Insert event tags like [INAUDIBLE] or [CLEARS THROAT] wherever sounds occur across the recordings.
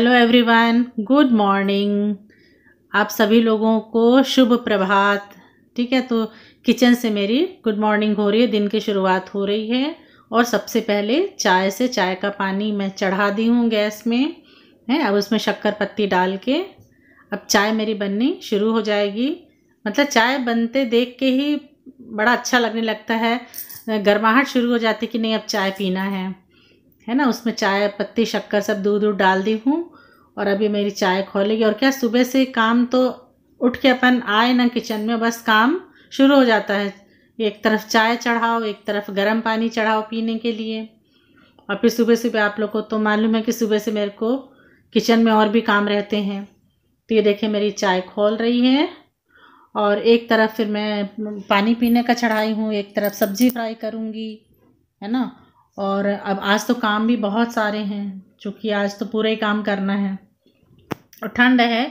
hello everyone good morning आप सभी लोगों को शुभ प्रभात ठीक है तो किचन से मेरी गुड मॉर्निंग हो रही है दिन की शुरुआत हो रही है और सबसे पहले चाय से चाय का पानी मैं चढ़ा दी हूँ गैस में है अब उसमें शक्कर पत्ती डाल के अब चाय मेरी बननी शुरू हो जाएगी मतलब चाय बनते देख के ही बड़ा अच्छा लगने लगता है गर्माहट शुरू हो जाती कि नहीं अब चाय पीना है है ना उसमें चाय पत्ती शक्कर सब दूध दूध डाल दी हूँ और अभी मेरी चाय खोलेगी और क्या सुबह से काम तो उठ के अपन आए ना किचन में बस काम शुरू हो जाता है एक तरफ चाय चढ़ाओ एक तरफ गर्म पानी चढ़ाओ पीने के लिए और फिर सुबह सुबह आप लोग को तो मालूम है कि सुबह से मेरे को किचन में और भी काम रहते हैं तो ये देखिए मेरी चाय खोल रही है और एक तरफ फिर मैं पानी पीने का चढ़ाई हूँ एक तरफ सब्ज़ी फ्राई करूँगी है ना और अब आज तो काम भी बहुत सारे हैं चूँकि आज तो पूरा ही काम करना है और ठंड है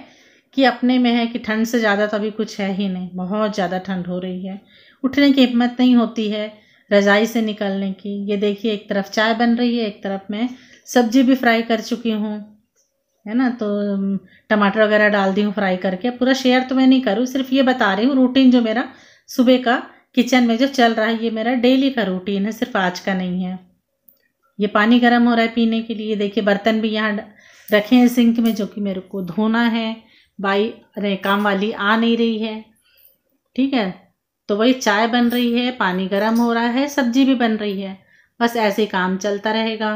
कि अपने में है कि ठंड से ज़्यादा तो अभी कुछ है ही नहीं बहुत ज़्यादा ठंड हो रही है उठने की हिम्मत नहीं होती है रजाई से निकलने की ये देखिए एक तरफ चाय बन रही है एक तरफ मैं सब्जी भी फ्राई कर चुकी हूँ है ना तो टमाटर वगैरह डाल दी हूँ फ्राई करके पूरा शेयर तो मैं नहीं करूँ सिर्फ ये बता रही हूँ रूटीन जो मेरा सुबह का किचन में जो चल रहा है ये मेरा डेली का रूटीन है सिर्फ आज का नहीं है ये पानी गर्म हो रहा है पीने के लिए देखिए बर्तन भी यहाँ रखे हैं सिंक में जो कि मेरे को धोना है बाई अरे काम वाली आ नहीं रही है ठीक है तो वही चाय बन रही है पानी गर्म हो रहा है सब्जी भी बन रही है बस ऐसे काम चलता रहेगा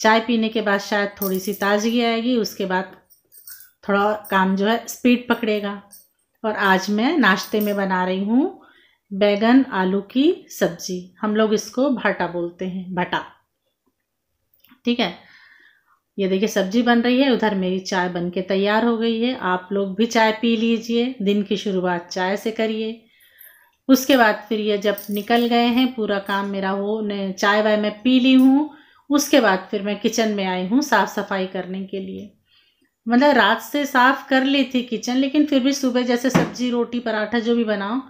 चाय पीने के बाद शायद थोड़ी सी ताजगी आएगी उसके बाद थोड़ा काम जो है स्पीड पकड़ेगा और आज मैं नाश्ते में बना रही हूँ बैगन आलू की सब्जी हम लोग इसको भाटा बोलते हैं भटा ठीक है ये देखिए सब्जी बन रही है उधर मेरी चाय बन के तैयार हो गई है आप लोग भी चाय पी लीजिए दिन की शुरुआत चाय से करिए उसके बाद फिर ये जब निकल गए हैं पूरा काम मेरा हो ने चाय वाय मैं पी ली हूँ उसके बाद फिर मैं किचन में आई हूँ साफ़ सफाई करने के लिए मतलब रात से साफ़ कर ली थी किचन लेकिन फिर भी सुबह जैसे सब्जी रोटी पराठा जो भी बनाओ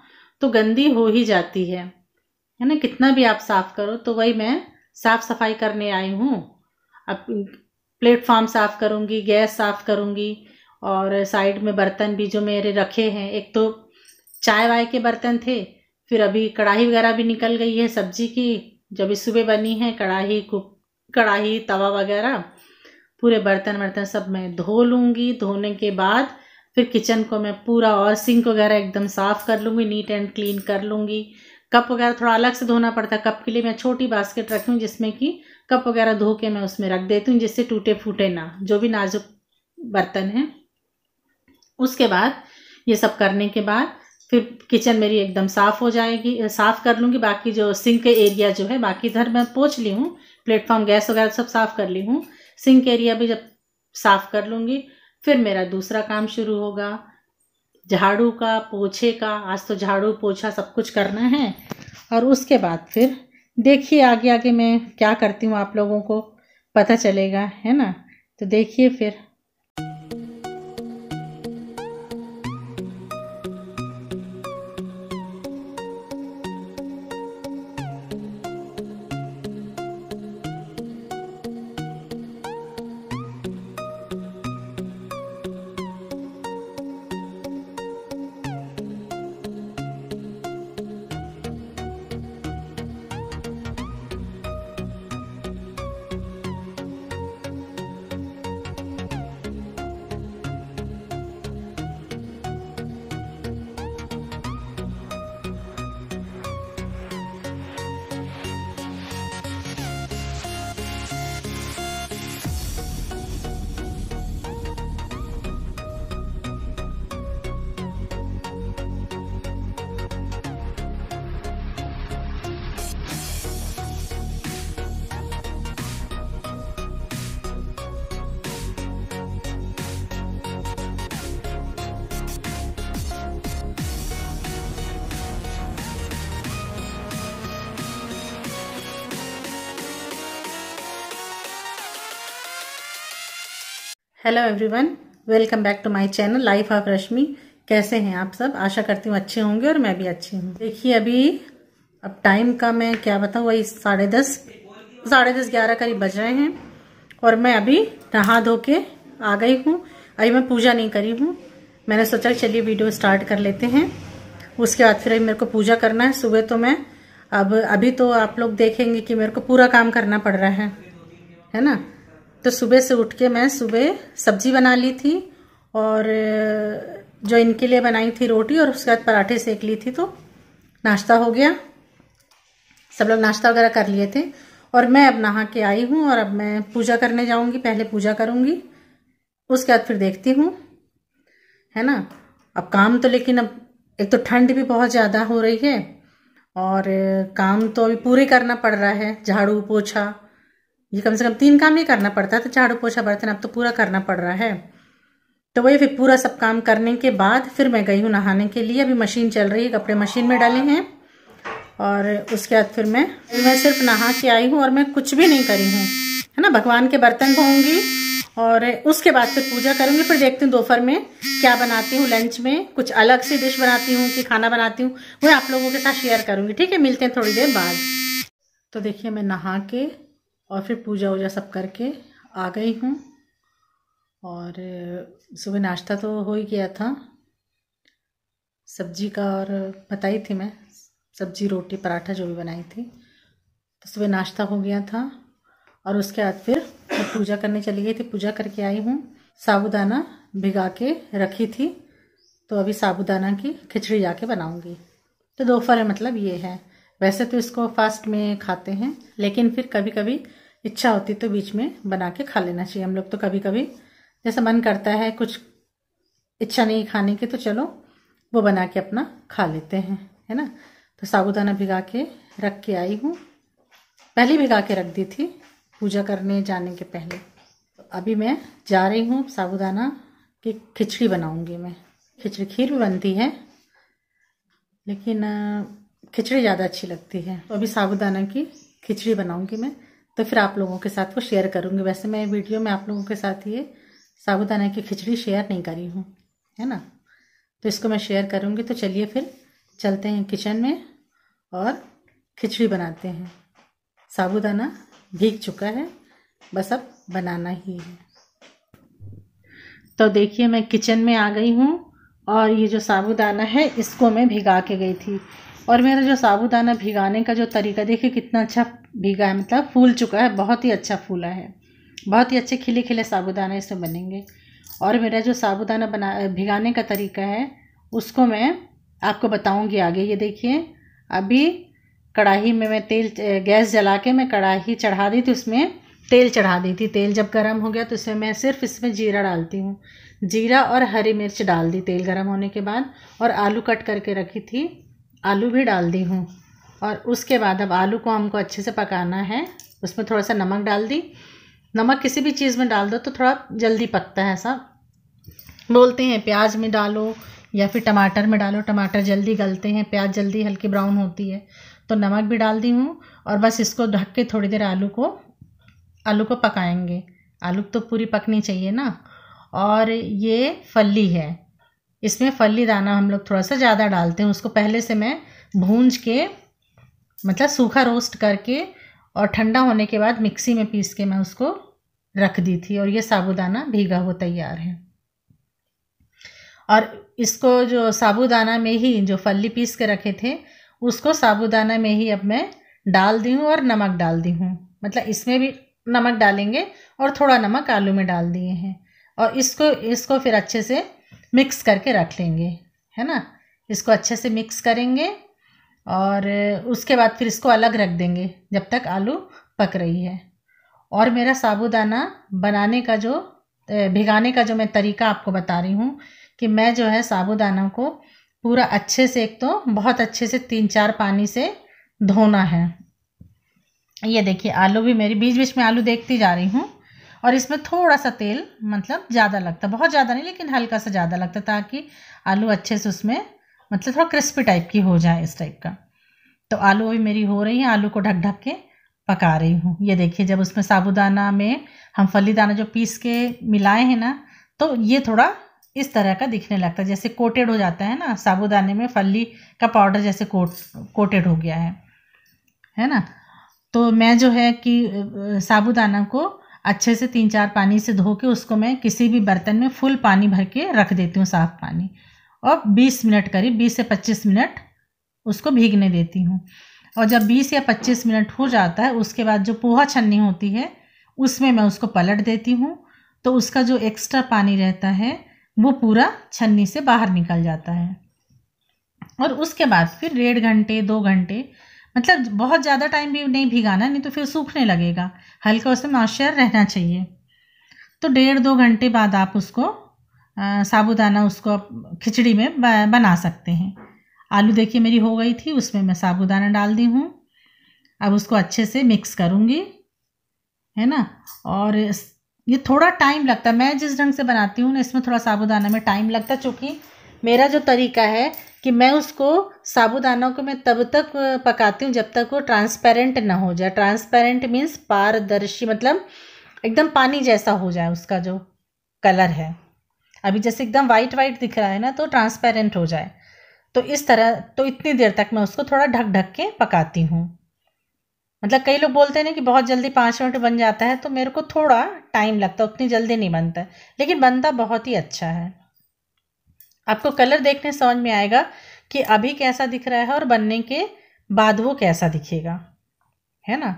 तो गंदी हो ही जाती है है ना कितना भी आप साफ़ करो तो वही मैं साफ़ सफाई करने आई हूँ अब प्लेटफार्म साफ़ करूँगी गैस साफ़ करूँगी और साइड में बर्तन भी जो मेरे रखे हैं एक तो चाय वाय के बर्तन थे फिर अभी कढ़ाई वगैरह भी निकल गई है सब्जी की जो अभी सुबह बनी है कढ़ाई कुक कढ़ाई तवा वगैरह पूरे बर्तन वर्तन सब मैं धो लूँगी धोने के बाद फिर किचन को मैं पूरा और सिंक वगैरह एकदम साफ़ कर लूँगी नीट एंड क्लीन कर लूँगी कप वगैरह थोड़ा अलग से धोना पड़ता है कप के लिए मैं छोटी बास्केट रखूँ जिसमें कि कप वगैरह धो के मैं उसमें रख देती हूँ जिससे टूटे फूटे ना जो भी नाजुक बर्तन है उसके बाद ये सब करने के बाद फिर किचन मेरी एकदम साफ़ हो जाएगी साफ़ कर लूँगी बाकी जो सिंक के एरिया जो है बाकी इधर मैं पोछ ली हूँ प्लेटफॉर्म गैस वगैरह सब साफ़ कर ली हूँ सिंक एरिया भी जब साफ़ कर लूँगी फिर मेरा दूसरा काम शुरू होगा झाड़ू का पोछे का आज तो झाड़ू पोछा सब कुछ करना है और उसके बाद फिर देखिए आगे आगे मैं क्या करती हूँ आप लोगों को पता चलेगा है ना तो देखिए फिर hello everyone welcome back to my channel life of Rashmi कैसे हैं आप सब आशा करती हूँ अच्छे होंगे और मैं भी अच्छी हूँ देखिए अभी अब टाइम का मैं क्या बताऊँ वही साढ़े दस साढ़े दस ग्यारह करीब बज रहे हैं और मैं अभी नहा धो के आ गई हूँ अभी मैं पूजा नहीं करी हूँ मैंने सोचा चलिए वीडियो स्टार्ट कर लेते हैं उसके बाद फिर अभी मेरे को पूजा करना है सुबह तो मैं अब अभी तो आप लोग देखेंगे कि मेरे को पूरा काम करना पड़ रहा है है ना तो सुबह से उठ के मैं सुबह सब्जी बना ली थी और जो इनके लिए बनाई थी रोटी और उसके बाद पराठे सेक ली थी तो नाश्ता हो गया सब लोग नाश्ता वगैरह कर लिए थे और मैं अब नहा के आई हूँ और अब मैं पूजा करने जाऊँगी पहले पूजा करूँगी उसके बाद फिर देखती हूँ है ना अब काम तो लेकिन अब एक तो ठंड भी बहुत ज़्यादा हो रही है और काम तो अभी पूरे करना पड़ रहा है झाड़ू पोछा ये कम से कम तीन काम ही करना पड़ता तो झाड़ू पोछा बर्तन अब तो पूरा करना पड़ रहा है तो वही फिर पूरा सब काम करने के बाद फिर मैं गई हूँ नहाने के लिए अभी मशीन चल रही है कपड़े मशीन में डाले हैं और उसके बाद फिर मैं मैं सिर्फ नहा के आई हूँ और मैं कुछ भी नहीं करी हूँ है ना भगवान के बर्तन धोऊंगी और उसके बाद फिर पूजा करूंगी फिर देखती हूँ दोपहर में क्या बनाती हूँ लंच में कुछ अलग सी डिश बनाती हूँ कि खाना बनाती हूँ वह आप लोगों के साथ शेयर करूंगी ठीक है मिलते हैं थोड़ी देर बाद तो देखिए मैं नहा के और फिर पूजा वूजा सब करके आ गई हूँ और सुबह नाश्ता तो हो ही गया था सब्जी का और बताई थी मैं सब्जी रोटी पराठा जो भी बनाई थी तो सुबह नाश्ता हो गया था और उसके बाद फिर मैं पूजा करने चली गई थी पूजा करके आई हूँ साबुदाना भिगा के रखी थी तो अभी साबुदाना की खिचड़ी जाके बनाऊंगी तो दोपहर मतलब ये है वैसे तो इसको फास्ट में खाते हैं लेकिन फिर कभी कभी इच्छा होती तो बीच में बना के खा लेना चाहिए हम लोग तो कभी कभी जैसे मन करता है कुछ इच्छा नहीं खाने की तो चलो वो बना के अपना खा लेते हैं है ना तो साबुदाना भिगा के रख के आई हूँ पहले भिगा के रख दी थी पूजा करने जाने के पहले तो अभी मैं जा रही हूँ साबुदाना की खिचड़ी बनाऊँगी मैं खिचड़ी खीर भी बनती है लेकिन खिचड़ी ज़्यादा अच्छी लगती है तो अभी साबुदाना की खिचड़ी बनाऊँगी मैं तो फिर आप लोगों के साथ वो शेयर करूँगी वैसे मैं वीडियो में आप लोगों के साथ ये साबुदाना की खिचड़ी शेयर नहीं करी हूँ है ना तो इसको मैं शेयर करूँगी तो चलिए फिर चलते हैं किचन में और खिचड़ी बनाते हैं साबुदाना भीग चुका है बस अब बनाना ही है तो देखिए मैं किचन में आ गई हूँ और ये जो साबुदाना है इसको मैं भिगा के गई थी और मेरा जो साबूदाना भिगाने का जो तरीका देखिए कितना अच्छा भिगा है मतलब फूल चुका है बहुत ही अच्छा फूला है बहुत ही अच्छे खिले खिले साबूदाना इसमें बनेंगे और मेरा जो साबूदाना बना भिगाने का तरीका है उसको मैं आपको बताऊंगी आगे ये देखिए अभी कढ़ाई में मैं तेल गैस जला के मैं कढ़ाई चढ़ा दी थी उसमें तेल चढ़ा दी थी तेल जब गर्म हो गया तो उसमें मैं सिर्फ इसमें जीरा डालती हूँ जीरा और हरी मिर्च डाल दी तेल गर्म होने के बाद और आलू कट करके रखी थी आलू भी डाल दी हूँ और उसके बाद अब आलू को हमको अच्छे से पकाना है उसमें थोड़ा सा नमक डाल दी नमक किसी भी चीज़ में डाल दो तो थोड़ा जल्दी पकता है सब बोलते हैं प्याज में डालो या फिर टमाटर में डालो टमाटर जल्दी गलते हैं प्याज जल्दी हल्की ब्राउन होती है तो नमक भी डाल दी हूँ और बस इसको ढक के थोड़ी देर आलू को आलू को पकाएंगे आलू तो पूरी पकनी चाहिए ना और ये फली है इसमें फली दाना हम लोग थोड़ा सा ज़्यादा डालते हैं उसको पहले से मैं भूंज के मतलब सूखा रोस्ट करके और ठंडा होने के बाद मिक्सी में पीस के मैं उसको रख दी थी और ये साबूदाना भीगा हुआ तैयार है और इसको जो साबूदाना में ही जो फली पीस के रखे थे उसको साबूदाना में ही अब मैं डाल दी हूँ और नमक डाल दी हूँ मतलब इसमें भी नमक डालेंगे और थोड़ा नमक आलू में डाल दिए हैं और इसको इसको फिर अच्छे से मिक्स करके रख लेंगे है ना इसको अच्छे से मिक्स करेंगे और उसके बाद फिर इसको अलग रख देंगे जब तक आलू पक रही है और मेरा साबूदाना बनाने का जो भिगाने का जो मैं तरीका आपको बता रही हूँ कि मैं जो है साबूदाना को पूरा अच्छे से एक तो बहुत अच्छे से तीन चार पानी से धोना है ये देखिए आलू भी मेरी बीच बीच में आलू देखती जा रही हूँ और इसमें थोड़ा सा तेल मतलब ज़्यादा लगता बहुत ज़्यादा नहीं लेकिन हल्का सा ज़्यादा लगता ताकि आलू अच्छे से उसमें मतलब थोड़ा क्रिस्पी टाइप की हो जाए इस टाइप का तो आलू अभी मेरी हो रही है आलू को ढक ढक के पका रही हूँ ये देखिए जब उसमें साबुदाना में हम फली दाना जो पीस के मिलाए हैं ना तो ये थोड़ा इस तरह का दिखने लगता है जैसे कोटेड हो जाता है ना साबुदाने में फली का पाउडर जैसे कोट कोटेड हो गया है है ना तो मैं जो है कि साबुदाना को अच्छे से तीन चार पानी से धो के उसको मैं किसी भी बर्तन में फुल पानी भर के रख देती हूँ साफ़ पानी और 20 मिनट करीब 20 से 25 मिनट उसको भीगने देती हूँ और जब 20 या 25 मिनट हो जाता है उसके बाद जो पोहा छन्नी होती है उसमें मैं उसको पलट देती हूँ तो उसका जो एक्स्ट्रा पानी रहता है वो पूरा छन्नी से बाहर निकल जाता है और उसके बाद फिर डेढ़ घंटे दो घंटे मतलब बहुत ज़्यादा टाइम भी नहीं भिगाना नहीं तो फिर सूखने लगेगा हल्का उसमें मॉइस्चर रहना चाहिए तो डेढ़ दो घंटे बाद आप उसको साबुदाना उसको खिचड़ी में बना सकते हैं आलू देखिए मेरी हो गई थी उसमें मैं साबुदाना डाल दी हूँ अब उसको अच्छे से मिक्स करूँगी है ना और ये थोड़ा टाइम लगता है मैं जिस ढंग से बनाती हूँ ना इसमें थोड़ा साबुदाना में टाइम लगता है चूँकि मेरा जो तरीका है कि मैं उसको साबुदानों को मैं तब तक पकाती हूँ जब तक वो ट्रांसपेरेंट ना हो जाए ट्रांसपेरेंट मीन्स पारदर्शी मतलब एकदम पानी जैसा हो जाए उसका जो कलर है अभी जैसे एकदम वाइट वाइट दिख रहा है ना तो ट्रांसपेरेंट हो जाए तो इस तरह तो इतनी देर तक मैं उसको थोड़ा ढक ढक के पकाती हूँ मतलब कई लोग बोलते हैं ना कि बहुत जल्दी पाँच मिनट बन जाता है तो मेरे को थोड़ा टाइम लगता है उतनी जल्दी नहीं बनता लेकिन बनता बहुत ही अच्छा है आपको कलर देखने समझ में आएगा कि अभी कैसा दिख रहा है और बनने के बाद वो कैसा दिखेगा है ना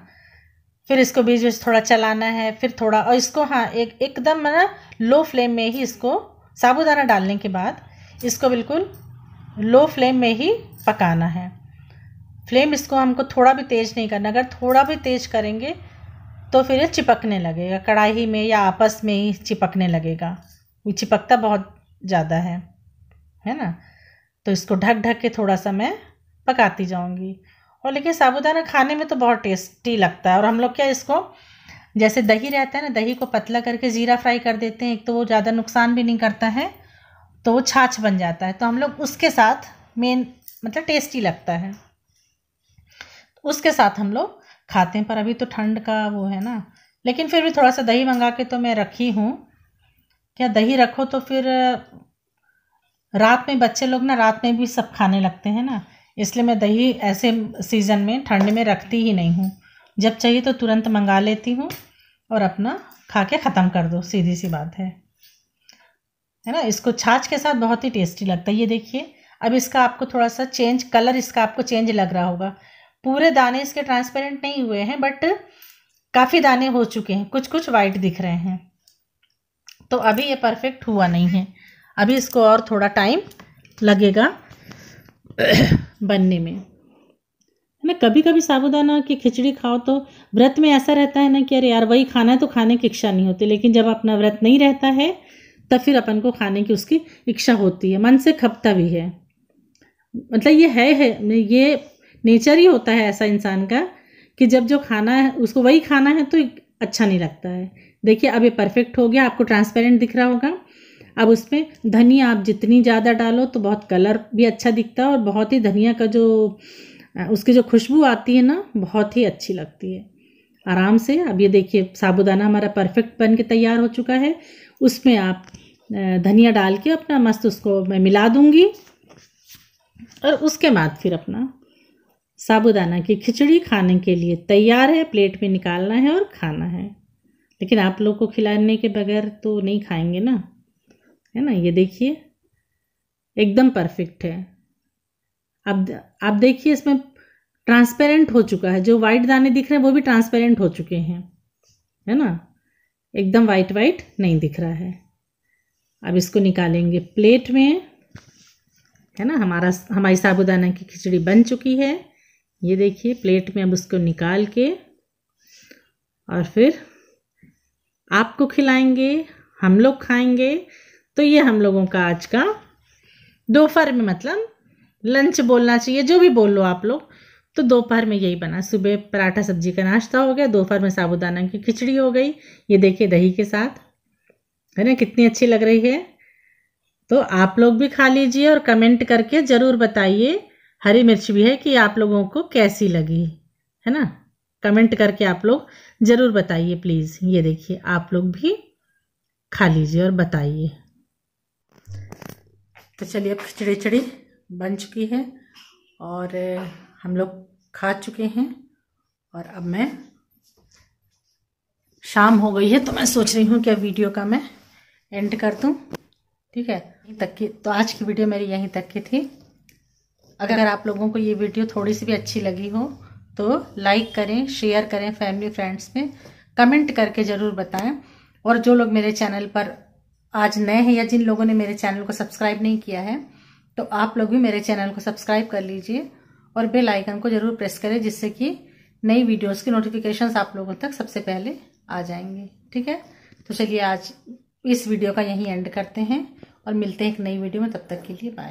फिर इसको बीच बीच थोड़ा चलाना है फिर थोड़ा और इसको हाँ एक एकदम ना लो फ्लेम में ही इसको साबुदाना डालने के बाद इसको बिल्कुल लो फ्लेम में ही पकाना है फ्लेम इसको हमको थोड़ा भी तेज़ नहीं करना अगर थोड़ा भी तेज़ करेंगे तो फिर ये चिपकने लगेगा कढ़ाई में या आपस में ही चिपकने लगेगा वो चिपकता बहुत ज़्यादा है है ना तो इसको ढक ढक के थोड़ा सा मैं पकाती जाऊँगी और लेकिन साबूदाना खाने में तो बहुत टेस्टी लगता है और हम लोग क्या इसको जैसे दही रहता है ना दही को पतला करके ज़ीरा फ्राई कर देते हैं एक तो वो ज़्यादा नुकसान भी नहीं करता है तो वो छाछ बन जाता है तो हम लोग उसके साथ मेन मतलब टेस्टी लगता है उसके साथ हम लोग खाते हैं पर अभी तो ठंड का वो है ना लेकिन फिर भी थोड़ा सा दही मंगा के तो मैं रखी हूँ क्या दही रखो तो फिर रात में बच्चे लोग ना रात में भी सब खाने लगते हैं ना इसलिए मैं दही ऐसे सीज़न में ठंड में रखती ही नहीं हूँ जब चाहिए तो तुरंत मंगा लेती हूँ और अपना खा के ख़त्म कर दो सीधी सी बात है है ना इसको छाछ के साथ बहुत ही टेस्टी लगता है ये देखिए अब इसका आपको थोड़ा सा चेंज कलर इसका आपको चेंज लग रहा होगा पूरे दाने इसके ट्रांसपेरेंट नहीं हुए हैं बट काफ़ी दाने हो चुके हैं कुछ कुछ वाइट दिख रहे हैं तो अभी ये परफेक्ट हुआ नहीं है अभी इसको और थोड़ा टाइम लगेगा [CLEARS THROAT] बनने में है ना कभी कभी साबुदाना की खिचड़ी खाओ तो व्रत में ऐसा रहता है ना कि अरे यार वही खाना है तो खाने की इच्छा नहीं होती लेकिन जब अपना व्रत नहीं रहता है तब फिर अपन को खाने की उसकी इच्छा होती है मन से खपता भी है मतलब ये है, है ये नेचर ही होता है ऐसा इंसान का कि जब जो खाना है उसको वही खाना है तो अच्छा नहीं लगता है देखिए अब ये परफेक्ट हो गया आपको ट्रांसपेरेंट दिख रहा होगा अब उसमें धनिया आप जितनी ज़्यादा डालो तो बहुत कलर भी अच्छा दिखता है और बहुत ही धनिया का जो उसकी जो खुशबू आती है ना बहुत ही अच्छी लगती है आराम से अब ये देखिए साबुदाना हमारा परफेक्ट बन के तैयार हो चुका है उसमें आप धनिया डाल के अपना मस्त उसको मैं मिला दूँगी और उसके बाद फिर अपना साबुदाना की खिचड़ी खाने के लिए तैयार है प्लेट में निकालना है और खाना है लेकिन आप लोग को खिलाने के बगैर तो नहीं खाएंगे ना है ना ये देखिए एकदम परफेक्ट है अब आप देखिए इसमें ट्रांसपेरेंट हो चुका है जो वाइट दाने दिख रहे हैं वो भी ट्रांसपेरेंट हो चुके हैं है ना एकदम वाइट वाइट नहीं दिख रहा है अब इसको निकालेंगे प्लेट में है ना हमारा हमारी साबुदाना की खिचड़ी बन चुकी है ये देखिए प्लेट में अब उसको निकाल के और फिर आपको खिलाएंगे हम लोग खाएंगे तो ये हम लोगों का आज का दोपहर में मतलब लंच बोलना चाहिए जो भी बोल लो आप लोग तो दोपहर में यही बना सुबह पराठा सब्जी का नाश्ता हो गया दोपहर में साबुदाना की खिचड़ी हो गई ये देखिए दही के साथ है ना कितनी अच्छी लग रही है तो आप लोग भी खा लीजिए और कमेंट करके ज़रूर बताइए हरी मिर्च भी है कि आप लोगों को कैसी लगी है ना कमेंट करके आप लोग ज़रूर बताइए प्लीज़ ये देखिए आप लोग भी खा लीजिए और बताइए तो चलिए अब खिचड़ी चिड़ी बन चुकी है और हम लोग खा चुके हैं और अब मैं शाम हो गई है तो मैं सोच रही हूँ कि वीडियो का मैं एंड कर दूँ ठीक है तक की तो आज की वीडियो मेरी यहीं तक की थी अगर आप लोगों को ये वीडियो थोड़ी सी भी अच्छी लगी हो तो लाइक करें शेयर करें फैमिली फ्रेंड्स में कमेंट करके ज़रूर बताएं और जो लोग मेरे चैनल पर आज नए हैं या जिन लोगों ने मेरे चैनल को सब्सक्राइब नहीं किया है तो आप लोग भी मेरे चैनल को सब्सक्राइब कर लीजिए और बेल आइकन को जरूर प्रेस करें जिससे कि नई वीडियोस की नोटिफिकेशंस आप लोगों तक सबसे पहले आ जाएंगे ठीक है तो चलिए आज इस वीडियो का यहीं एंड करते हैं और मिलते हैं एक नई वीडियो में तब तक के लिए बाय